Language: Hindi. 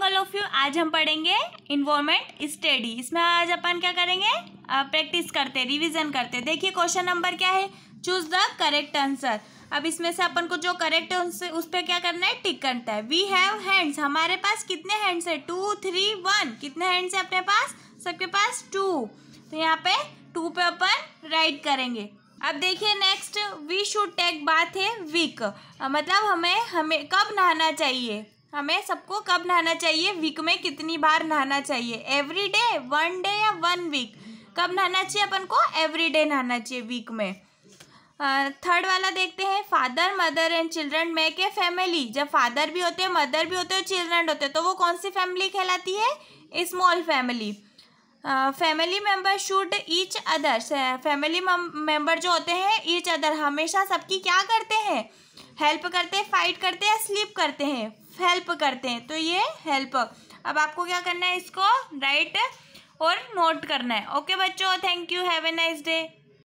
सिंगल ऑफ यू आज हम पढ़ेंगे इन्वॉर्मेंट स्टडी इसमें आज अपन क्या करेंगे प्रैक्टिस करते रिवीजन करते देखिए क्वेश्चन नंबर क्या है चूज द करेक्ट आंसर अब इसमें से अपन को जो करेक्ट है उनसे उस पर क्या करना है टिक करता है वी हैव हैंड्स हमारे पास कितने हैंड्स है टू थ्री वन कितने हैंड्स है अपने पास सबके पास टू तो यहाँ पे टू पे अपन राइट करेंगे अब देखिए next we should take bath है वीक मतलब हमें हमें कब नहाना चाहिए हमें सबको कब नहाना चाहिए वीक में कितनी बार नहाना चाहिए एवरी डे वन डे या वन वीक कब नहाना चाहिए अपन को एवरी डे नहाना चाहिए वीक में थर्ड वाला देखते हैं फादर मदर एंड चिल्ड्रन मैक के फैमिली जब फादर भी होते हैं मदर भी होते हैं चिल्ड्रन होते हैं तो वो कौन सी फैमिली कहलाती है small family family member should each other family member जो होते हैं ईच अदर हमेशा सबकी क्या करते हैं हेल्प करते हैं फाइट करते हैं स्लीप करते हैं हेल्प करते हैं तो ये हेल्प अब आपको क्या करना है इसको राइट और नोट करना है ओके बच्चों thank you have a nice day